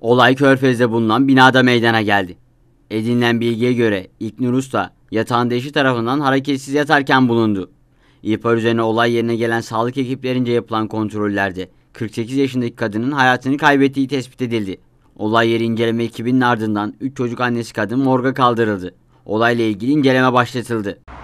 Olay Körfez'de bulunan binada meydana geldi. Edinilen bilgiye göre İknur Usta yatağın deşi tarafından hareketsiz yatarken bulundu. İhbar üzerine olay yerine gelen sağlık ekiplerince yapılan kontrollerde 48 yaşındaki kadının hayatını kaybettiği tespit edildi. Olay yeri inceleme ekibinin ardından 3 çocuk annesi kadın morga kaldırıldı. Olayla ilgili inceleme başlatıldı.